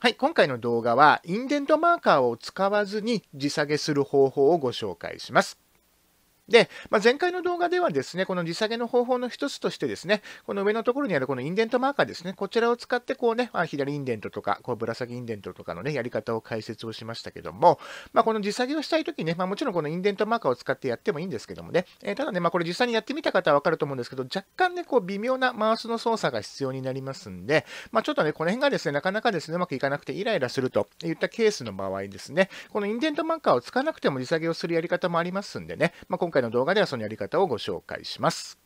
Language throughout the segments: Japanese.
はい、今回の動画はインデントマーカーを使わずに地下げする方法をご紹介します。で、まあ、前回の動画ではですね、この利下げの方法の一つとしてですね、この上のところにあるこのインデントマーカーですね、こちらを使ってこうね、まあ、左インデントとか、こう紫インデントとかのね、やり方を解説をしましたけども、まあ、この利下げをしたいときね、まあ、もちろんこのインデントマーカーを使ってやってもいいんですけどもね、えー、ただね、まあ、これ実際にやってみた方はわかると思うんですけど、若干ね、こう微妙なマウスの操作が必要になりますんで、まあ、ちょっとね、この辺がですね、なかなかですね、うまくいかなくてイライラするといったケースの場合ですね、このインデントマーカーを使わなくても利下げをするやり方もありますんでね、まあ、今回回の動画ではそのやり方をご紹介します。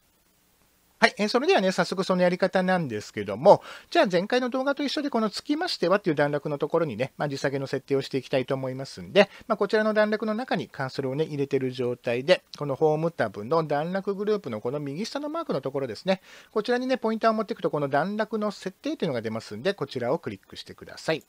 はい、えー、それではね、早速そのやり方なんですけども、じゃあ前回の動画と一緒でこのつきましてはっていう段落のところにね、まあ、実下げの設定をしていきたいと思いますんで、まあ、こちらの段落の中に関するをね、入れてる状態で、このホームタブの段落グループのこの右下のマークのところですね、こちらにね、ポインターを持っていくとこの段落の設定というのが出ますんで、こちらをクリックしてください。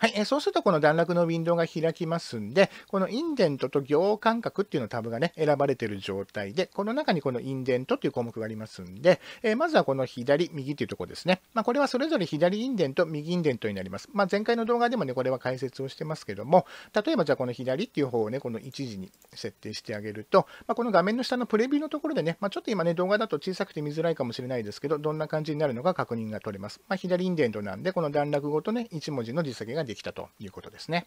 はい、えそうするとこの段落のウィンドウが開きますんで、このインデントと行間隔っていうのタブがね、選ばれている状態で、この中にこのインデントっていう項目がありますんで、えまずはこの左、右っていうところですね。まあ、これはそれぞれ左インデント、右インデントになります。まあ、前回の動画でもね、これは解説をしてますけども、例えばじゃあこの左っていう方をね、この1時に設定してあげると、まあ、この画面の下のプレビューのところでね、まちょっと今ね、動画だと小さくて見づらいかもしれないですけど、どんな感じになるのか確認が取れます。ま左インデントなんで、この段落ごとね、1文字の実績ができたということですね。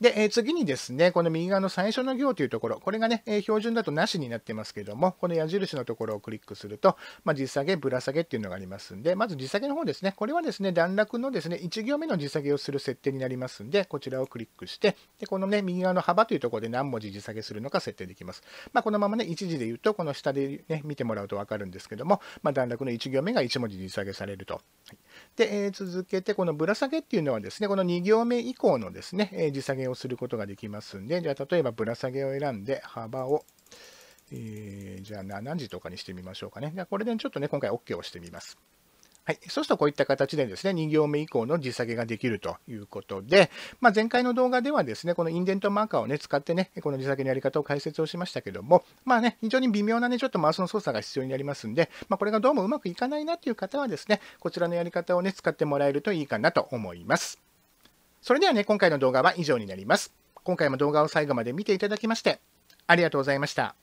で、え次にですね、この右側の最初の行というところ、これがね、え標準だとなしになってますけども、この矢印のところをクリックすると、まあ、実下げ、ぶら下げっていうのがありますんで、まず実下げの方ですね、これはですね、段落のですね、1行目の実下げをする設定になりますんで、こちらをクリックして、でこのね、右側の幅というところで何文字実下げするのか設定できます。まあ、このままね、1字で言うと、この下でね、見てもらうとわかるんですけども、まあ、段落の1行目が1文字実下げされると。はいで、えー、続けて、このぶら下げっていうのはですね、この2行目以降のですね、えー、地下げをすることができますんで、じゃあ例えばぶら下げを選んで幅を、えー、じゃあ7時とかにしてみましょうかね。じゃあこれでちょっとね、今回 OK をしてみます。はい。そうするとこういった形でですね、2行目以降の字下げができるということで、まあ、前回の動画ではですね、このインデントマーカーをね、使ってね、この字下げのやり方を解説をしましたけども、まあね、非常に微妙なね、ちょっとマウスの操作が必要になりますんで、まあ、これがどうもうまくいかないなっていう方はですね、こちらのやり方をね、使ってもらえるといいかなと思います。それではね、今回の動画は以上になります。今回も動画を最後まで見ていただきまして、ありがとうございました。